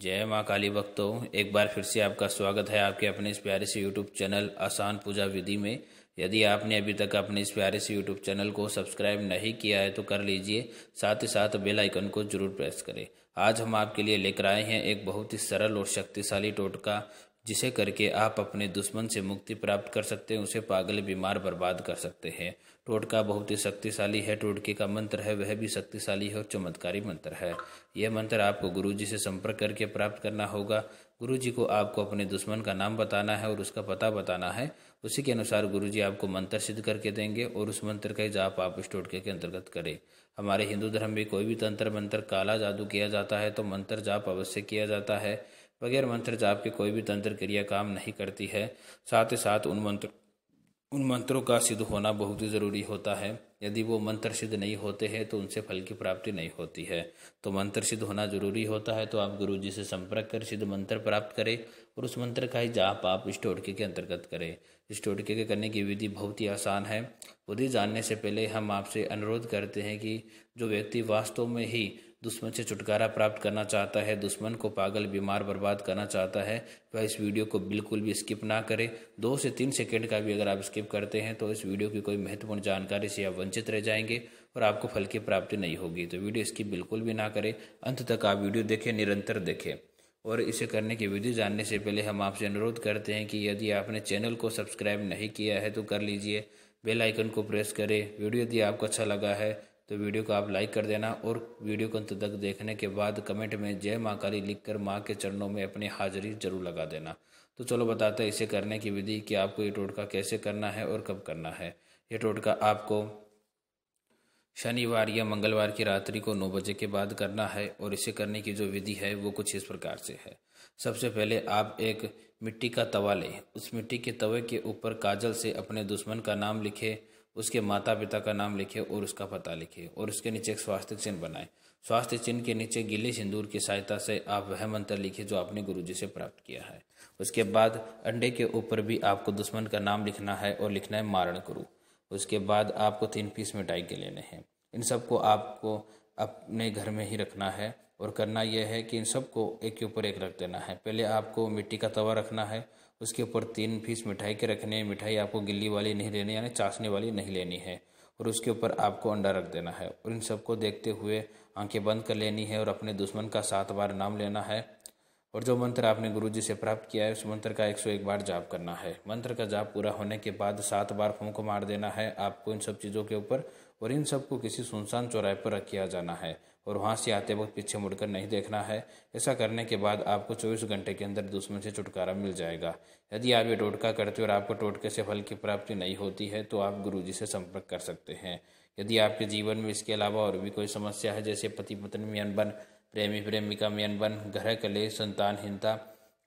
जय माँ काली भक्तों एक बार फिर से आपका स्वागत है आपके अपने इस प्यारे से यूट्यूब चैनल आसान पूजा विधि में यदि आपने अभी तक अपने इस प्यारे से यूट्यूब चैनल को सब्सक्राइब नहीं किया है तो कर लीजिए साथ ही साथ बेल आइकन को जरूर प्रेस करें आज हम आपके लिए लेकर आए हैं एक बहुत ही सरल और शक्तिशाली टोटका जिसे करके आप अपने दुश्मन से मुक्ति प्राप्त कर सकते हैं उसे पागल बीमार बर्बाद कर सकते हैं टोटका बहुत ही शक्तिशाली है टोटके का मंत्र है वह भी शक्तिशाली है और चमत्कारी मंत्र है यह मंत्र आपको गुरु जी से संपर्क करके प्राप्त करना होगा गुरु जी को आपको अपने दुश्मन का नाम बताना है और उसका पता बताना है उसी के अनुसार गुरु जी आपको मंत्र सिद्ध करके देंगे और उस मंत्र का जाप आप इस टोटके के अंतर्गत करें हमारे हिंदू धर्म में कोई भी तंत्र मंत्र काला जादू किया जाता है तो मंत्र जाप अवश्य किया जाता है बगैर मंत्र जाप के कोई भी तंत्र क्रिया काम नहीं करती है साथ ही साथ उन मंत्र उन मंत्रों का सिद्ध होना बहुत ही ज़रूरी होता है यदि वो मंत्र सिद्ध नहीं होते हैं तो उनसे फल की प्राप्ति नहीं होती है तो मंत्र सिद्ध होना जरूरी होता है तो आप गुरु जी से संपर्क कर सिद्ध मंत्र प्राप्त करें और उस मंत्र का ही जाप आप इष्टोटके के अंतर्गत करें इष्टोटके के करने की विधि बहुत ही आसान है विधि जानने से पहले हम आपसे अनुरोध करते हैं कि जो व्यक्ति वास्तव में ही दुश्मन से छुटकारा प्राप्त करना चाहता है दुश्मन को पागल बीमार बर्बाद करना चाहता है वह इस वीडियो को बिल्कुल भी स्किप ना करें दो से तीन सेकेंड का भी अगर आप स्किप करते हैं तो इस वीडियो की कोई महत्वपूर्ण जानकारी से आप वंचित रह जाएंगे और आपको फल की प्राप्ति नहीं होगी तो वीडियो स्किप बिल्कुल भी ना करें अंत तक आप वीडियो देखें निरंतर देखें और इसे करने की विधि जानने से पहले हम आपसे अनुरोध करते हैं कि यदि आपने चैनल को सब्सक्राइब नहीं किया है तो कर लीजिए बेल आइकन को प्रेस करें वीडियो यदि आपको अच्छा लगा है तो वीडियो को आप लाइक कर देना और वीडियो को अंत तक देखने के बाद कमेंट में जय माँ काली लिख कर माँ के चरणों में अपनी हाजिरी जरूर लगा देना तो चलो बताते हैं इसे करने की विधि कि आपको ये टोटका कैसे करना है और कब करना है ये टोटका आपको शनिवार या मंगलवार की रात्रि को नौ बजे के बाद करना है और इसे करने की जो विधि है वो कुछ इस प्रकार से है सबसे पहले आप एक मिट्टी का तवा लें उस मिट्टी के तवे के ऊपर काजल से अपने दुश्मन का नाम लिखें उसके माता पिता का नाम लिखे और उसका पता लिखे और उसके नीचे एक स्वास्थ्य चिन्ह बनाए स्वास्थ्य चिन्ह के नीचे गिले सिंदूर की सहायता से आप वह मंत्र लिखे जो आपने गुरु जी से प्राप्त किया है उसके बाद अंडे के ऊपर भी आपको दुश्मन का नाम लिखना है और लिखना है मारण गुरु उसके बाद आपको तीन पीस मिठाई के लेने हैं इन सबको आपको अपने घर में ही रखना है और करना यह है कि इन सबको एक के ऊपर एक रख देना है पहले आपको मिट्टी का तवा रखना है उसके ऊपर तीन पीस मिठाई के रखने हैं मिठाई आपको गिल्ली वाली नहीं लेनी यानी चाशने वाली नहीं लेनी है और उसके ऊपर आपको अंडा रख देना है और इन सबको देखते हुए आंखें बंद कर लेनी है और अपने दुश्मन का सात बार नाम लेना है और जो मंत्र आपने गुरु जी से प्राप्त किया है उस मंत्र का 101 बार जाप करना है मंत्र का जाप पूरा होने के बाद सात बार फूंक मार देना है आपको इन सब चीज़ों के ऊपर और इन सबको किसी सुनसान चौराहे पर रख किया जाना है और वहाँ से आते वक्त पीछे मुड़कर नहीं देखना है ऐसा करने के बाद आपको चौबीस घंटे के अंदर दुश्मन से छुटकारा मिल जाएगा यदि आप ये टोटका करते हो और आपको टोटके से फल की प्राप्ति नहीं होती है तो आप गुरु जी से संपर्क कर सकते हैं यदि आपके जीवन में इसके अलावा और भी कोई समस्या है जैसे पति पत्नी में अनबन प्रेमी प्रेमिका में अनबन घर कले संतानहीनता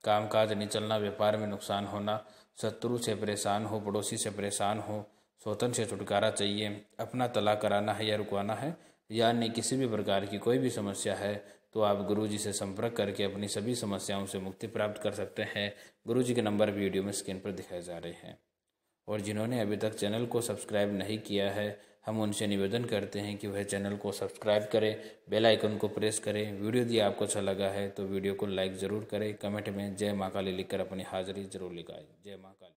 काज नहीं चलना व्यापार में नुकसान होना शत्रु से परेशान हो पड़ोसी से परेशान हो स्वतन से छुटकारा चाहिए अपना तलाक कराना है या रुकवाना है या अन्य किसी भी प्रकार की कोई भी समस्या है तो आप गुरु जी से संपर्क करके अपनी सभी समस्याओं से मुक्ति प्राप्त कर सकते हैं गुरु जी के नंबर वीडियो में स्क्रीन पर दिखाए जा रहे हैं और जिन्होंने अभी तक चैनल को सब्सक्राइब नहीं किया है हम उनसे निवेदन करते हैं कि वह चैनल को सब्सक्राइब करें बेल आइकन को प्रेस करें वीडियो यदि आपको अच्छा लगा है तो वीडियो को लाइक ज़रूर करें कमेंट में जय माँ काली लिखकर अपनी हाजिरी जरूर लिखाएं जय माँ काली